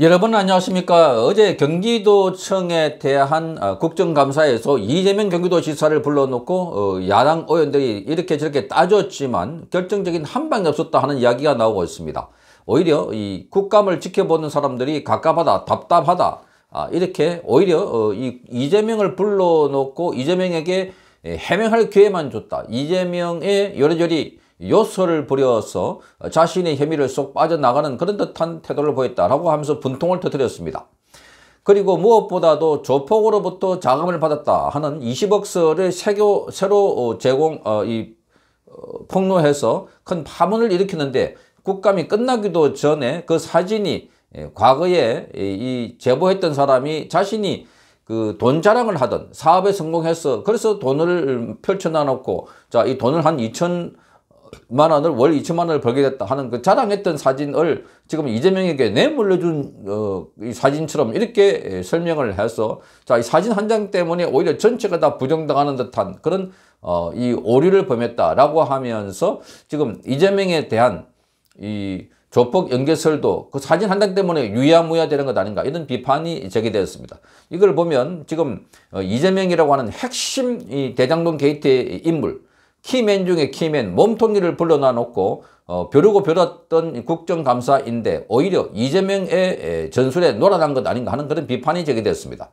여러분 안녕하십니까 어제 경기도청에 대한 어, 국정감사에서 이재명 경기도지사를 불러놓고 어, 야당 의원들이 이렇게 저렇게 따졌지만 결정적인 한방이 없었다 하는 이야기가 나오고 있습니다 오히려 이 국감을 지켜보는 사람들이 갑갑하다 답답하다 아, 이렇게 오히려 어, 이재명을 불러놓고 이재명에게 해명할 기회만 줬다 이재명의 여러저리 요소를 부려서 자신의 혐의를 쏙 빠져나가는 그런 듯한 태도를 보였다라고 하면서 분통을 터뜨렸습니다. 그리고 무엇보다도 조폭으로부터 자금을 받았다 하는 20억서를 새교, 새로 어, 제공, 어, 이, 어, 폭로해서 큰 파문을 일으켰는데 국감이 끝나기도 전에 그 사진이 예, 과거에 이 제보했던 사람이 자신이 그 돈 자랑을 하던 사업에 성공해서 그래서 돈을 음, 펼쳐놔놓고 자 이 돈을 한 2천 만 원을 월 2천만 원을 벌게 됐다 하는 그 자랑했던 사진을 지금 이재명에게 내몰려준 어, 이 사진처럼 이렇게 예, 설명을 해서 자 이 사진 한 장 때문에 오히려 전체가 다 부정당하는 듯한 그런 어, 이 오류를 범했다라고 하면서 지금 이재명에 대한 이 조폭 연계설도 그 사진 한 장 때문에 유야무야 되는 것 아닌가 이런 비판이 제기되었습니다. 이걸 보면 지금 어, 이재명이라고 하는 핵심 이 대장동 게이트의 인물 키맨 중에 키맨 몸통이를 불러놔 놓고 어, 벼르고 벼렸던 국정감사인데 오히려 이재명의 전술에 놀아난 것 아닌가 하는 그런 비판이 제기됐습니다.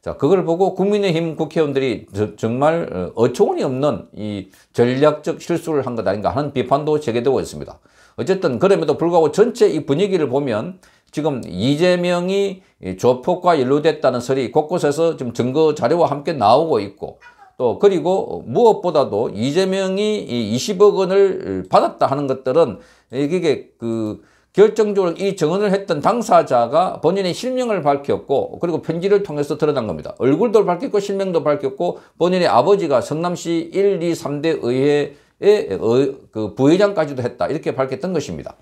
자, 그걸 보고 국민의힘 국회의원들이 저, 정말 어, 어처구니 없는 이 전략적 실수를 한 것 아닌가 하는 비판도 제기되고 있습니다. 어쨌든 그럼에도 불구하고 전체 이 분위기를 보면 지금 이재명이 조폭과 연루됐다는 설이 곳곳에서 지금 증거 자료와 함께 나오고 있고 또 그리고 무엇보다도 이재명이 20억 원을 받았다 하는 것들은 이게 그 결정적으로 이 증언을 했던 당사자가 본인의 실명을 밝혔고 그리고 편지를 통해서 드러난 겁니다. 얼굴도 밝혔고 실명도 밝혔고 본인의 아버지가 성남시 1, 2, 3대 의회의 그 부회장까지도 했다 이렇게 밝혔던 것입니다.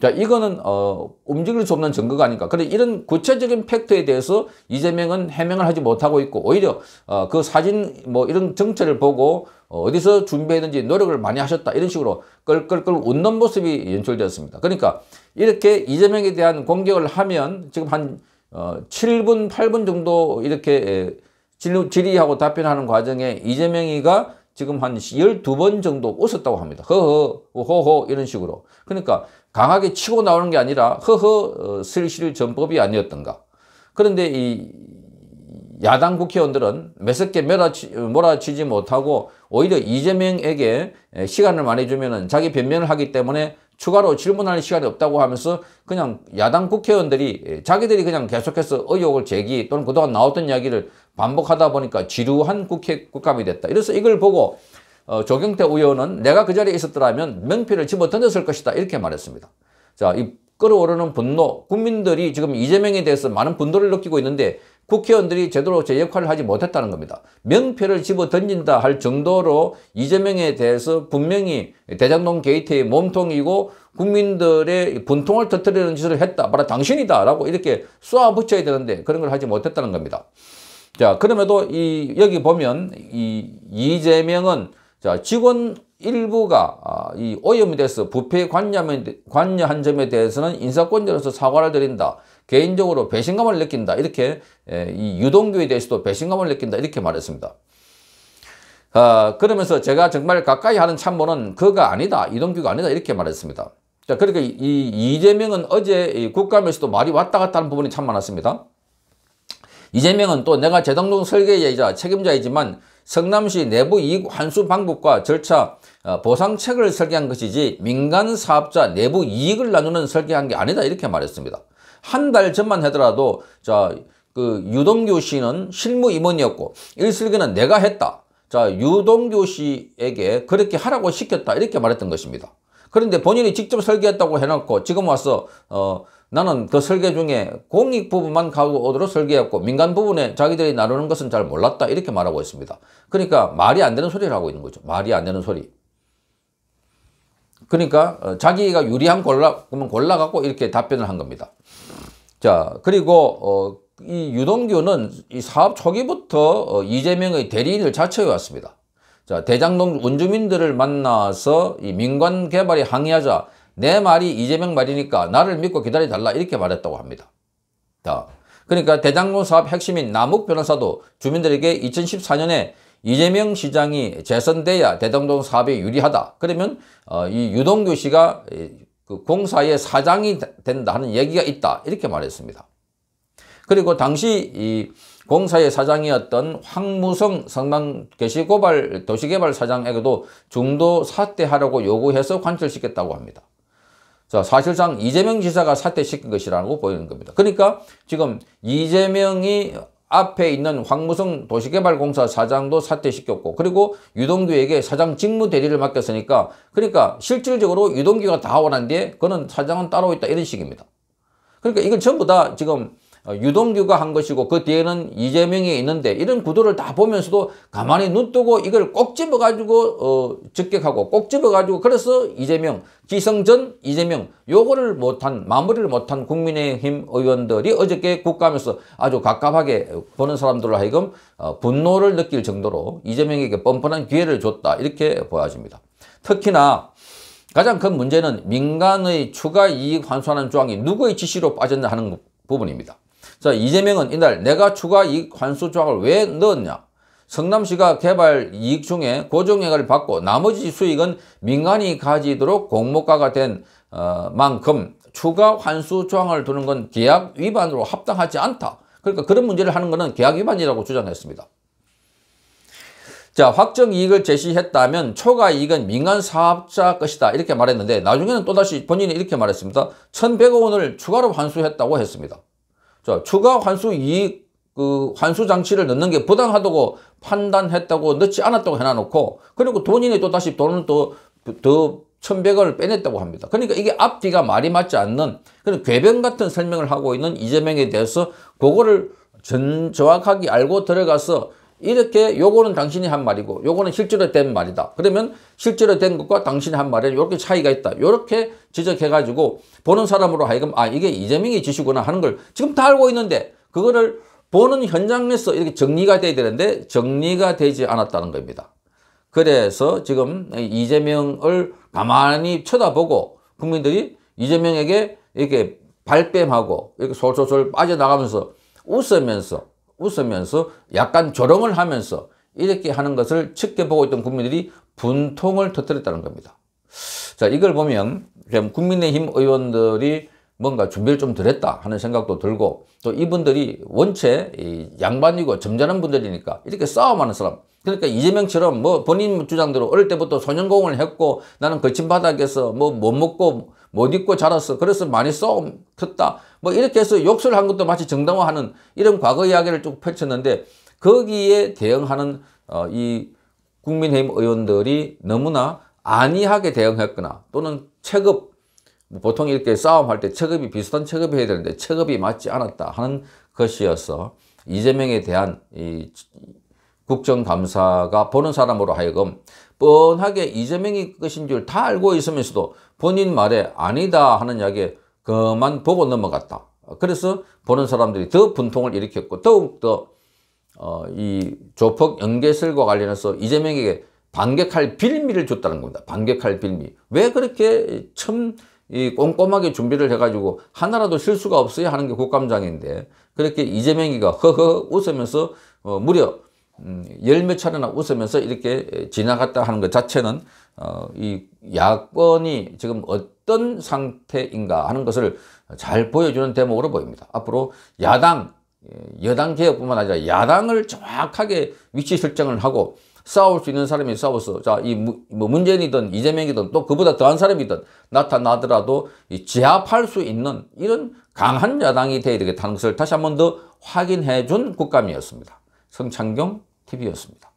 자, 이거는 어, 움직일 수 없는 증거가 아닌가. 그런데 이런 구체적인 팩트에 대해서 이재명은 해명을 하지 못하고 있고 오히려 어, 그 사진 뭐 이런 정체를 보고 어, 어디서 준비했는지 노력을 많이 하셨다 이런 식으로 끌끌끌 웃는 모습이 연출되었습니다. 그러니까 이렇게 이재명에 대한 공격을 하면 지금 한 어, 7분 8분 정도 이렇게 에, 질의하고 답변하는 과정에 이재명이가 지금 한 12번 정도 웃었다고 합니다. 허허, 호호 이런 식으로. 그러니까 강하게 치고 나오는 게 아니라 허허 어, 슬 슬실 전법이 아니었던가. 그런데 이 야당 국회의원들은 매섭게 몰아치, 지 못하고 오히려 이재명에게 시간을 많이 주면 은 자기 변명을 하기 때문에 추가로 질문할 시간이 없다고 하면서 그냥 야당 국회의원들이 자기들이 그냥 계속해서 의혹을 제기 또는 그동안 나왔던 이야기를 반복하다 보니까 지루한 국회, 국감이 됐다. 이래서 이걸 보고 어, 조경태 의원은 내가 그 자리에 있었더라면 명필을 집어 던졌을 것이다. 이렇게 말했습니다. 자, 이 끌어오르는 분노, 국민들이 지금 이재명에 대해서 많은 분노를 느끼고 있는데 국회의원들이 제대로 제 역할을 하지 못했다는 겁니다. 명패를 집어 던진다 할 정도로 이재명에 대해서 분명히 대장동 게이트의 몸통이고 국민들의 분통을 터뜨리는 짓을 했다. 바로 당신이다. 라고 이렇게 쏘아붙여야 되는데 그런 걸 하지 못했다는 겁니다. 자, 그럼에도 이, 여기 보면 이 이재명은 자, 직원 일부가 아, 이오염이돼서 부패 관념에, 관여한 점에 대해서는 인사권자로서 사과를 드린다. 개인적으로 배신감을 느낀다. 이렇게 예, 이 유동규에 대해서도 배신감을 느낀다. 이렇게 말했습니다. 아, 그러면서 제가 정말 가까이 하는 참모는 그가 아니다. 이동규가 아니다. 이렇게 말했습니다. 자, 그러니까 이 이재명은 어제 국감에서도 말이 왔다 갔다 하는 부분이 참 많았습니다. 이재명은 또 내가 재당동 설계자이자 책임자이지만 성남시 내부 이익 환수 방법과 절차 어, 보상책을 설계한 것이지 민간 사업자 내부 이익을 나누는 설계한 게 아니다 이렇게 말했습니다. 한 달 전만 하더라도 자 그 유동규 씨는 실무임원이었고 일설계는 내가 했다. 자 유동규 씨에게 그렇게 하라고 시켰다 이렇게 말했던 것입니다. 그런데 본인이 직접 설계했다고 해놓고 지금 와서 어 나는 그 설계 중에 공익 부분만 가고오도록 설계했고 민간 부분에 자기들이 나누는 것은 잘 몰랐다 이렇게 말하고 있습니다. 그러니까 말이 안 되는 소리를 하고 있는 거죠. 말이 안 되는 소리. 그러니까 어 자기가 유리함 골라 그러면 골라 갖고 이렇게 답변을 한 겁니다. 자 그리고 어, 이 유동규는 이 사업 초기부터 어, 이재명의 대리인을 자처해왔습니다. 자, 대장동 원주민들을 만나서 이 민관 개발에 항의하자 내 말이 이재명 말이니까 나를 믿고 기다려달라 이렇게 말했다고 합니다. 자, 그러니까 대장동 사업 핵심인 남욱 변호사도 주민들에게 2014년에 이재명 시장이 재선돼야 대장동 사업에 유리하다. 그러면 어, 이 유동규 씨가 그 공사의 사장이 된다 하는 얘기가 있다 이렇게 말했습니다. 그리고 당시 이 공사의 사장이었던 황무성 성남계시 고발 도시개발 사장에게도 중도 사퇴하라고 요구해서 관철시켰다고 합니다. 자, 사실상 이재명 지사가 사퇴시킨 것이라고 보이는 겁니다. 그러니까 지금 이재명이 앞에 있는 황무성 도시개발공사 사장도 사퇴시켰고 그리고 유동규에게 사장 직무 대리를 맡겼으니까 그러니까 실질적으로 유동규가 다원한 뒤에 그는 사장은 따로 있다 이런 식입니다. 그러니까 이걸 전부 다 지금 어, 유동규가 한 것이고 그 뒤에는 이재명이 있는데 이런 구도를 다 보면서도 가만히 눈 뜨고 이걸 꼭 집어가지고 어, 적격하고 꼭 집어가지고 그래서 이재명, 기성전 이재명 요거를 못한 마무리를 못한 국민의힘 의원들이 어저께 국감에서 아주 갑갑하게 보는 사람들로 하여금 어, 분노를 느낄 정도로 이재명에게 뻔뻔한 기회를 줬다 이렇게 보여집니다. 특히나 가장 큰 문제는 민간의 추가 이익 환수하는 조항이 누구의 지시로 빠졌나 하는 부분입니다. 자 이재명은 이날 내가 추가 이익 환수 조항을 왜 넣었냐? 성남시가 개발 이익 중에 고정액을 받고 나머지 수익은 민간이 가지도록 공모가가 된 어, 만큼 추가 환수 조항을 두는 건 계약 위반으로 합당하지 않다. 그러니까 그런 문제를 하는 것은 계약 위반이라고 주장했습니다. 자 확정 이익을 제시했다면 초과 이익은 민간 사업자 것이다 이렇게 말했는데 나중에는 또다시 본인이 이렇게 말했습니다. 1,100억 원을 추가로 환수했다고 했습니다. 자, 추가 환수 이익 그 환수 장치를 넣는 게 부당하다고 판단했다고 넣지 않았다고 해놔놓고 그리고 돈인이또 다시 돈을 또더 1 1 0 0을 빼냈다고 합니다. 그러니까 이게 앞뒤가 말이 맞지 않는 그런 괴변 같은 설명을 하고 있는 이재명에 대해서 그거를 정확하게 알고 들어가서 이렇게 요거는 당신이 한 말이고 요거는 실제로 된 말이다. 그러면 실제로 된 것과 당신이 한말에 이렇게 차이가 있다. 이렇게 지적해가지고 보는 사람으로 하여금 아 이게 이재명이 지시구나 하는 걸 지금 다 알고 있는데 그거를 보는 현장에서 이렇게 정리가 돼야 되는데 정리가 되지 않았다는 겁니다. 그래서 지금 이재명을 가만히 쳐다보고 국민들이 이재명에게 이렇게 발뺌하고 이렇게 솔솔솔 빠져나가면서 웃으면서 웃으면서 약간 조롱을 하면서 이렇게 하는 것을 지켜보고 있던 국민들이 분통을 터뜨렸다는 겁니다. 자 이걸 보면 국민의힘 의원들이 뭔가 준비를 좀덜 했다 하는 생각도 들고 또 이분들이 원체 양반이고 점잖은 분들이니까 이렇게 싸움하는 사람 그러니까 이재명처럼 뭐 본인 주장대로 어릴 때부터 소년공을 했고 나는 거친 바닥에서 뭐 못 먹고 못 입고 자랐어. 그래서 많이 싸움 텄다. 뭐 이렇게 해서 욕설 한 것도 마치 정당화하는 이런 과거 이야기를 쭉 펼쳤는데 거기에 대응하는 어, 이 국민의힘 의원들이 너무나 안이하게 대응했거나 또는 체급 뭐 보통 이렇게 싸움할 때 체급이 비슷한 체급이 해야 되는데 체급이 맞지 않았다 하는 것이어서 이재명에 대한 이 국정감사가 보는 사람으로 하여금 뻔하게 이재명이 것인 줄 다 알고 있으면서도 본인 말에 아니다 하는 이야기에 그만 보고 넘어갔다. 그래서 보는 사람들이 더 분통을 일으켰고 더욱더 어, 이 조폭 연계설과 관련해서 이재명에게 반격할 빌미를 줬다는 겁니다. 반격할 빌미. 왜 그렇게 참이 꼼꼼하게 준비를 해가지고 하나라도 실수가 없어야 하는 게 국감장인데 그렇게 이재명이가 허허 웃으면서 어, 무려 음, 열몇 차례나 웃으면서 이렇게 지나갔다 하는 것 자체는 어, 이 야권이 지금 어떤 상태인가 하는 것을 잘 보여주는 대목으로 보입니다. 앞으로 야당, 예, 여당 개혁뿐만 아니라 야당을 정확하게 위치 설정을 하고 싸울 수 있는 사람이 싸워서 자이 뭐 문재인이든 이재명이든 또 그보다 더한 사람이든 나타나더라도 이 제압할 수 있는 이런 강한 야당이 되어야 되겠다는 것을 다시 한 번 더 확인해 준 국감이었습니다. 성창경 TV였습니다.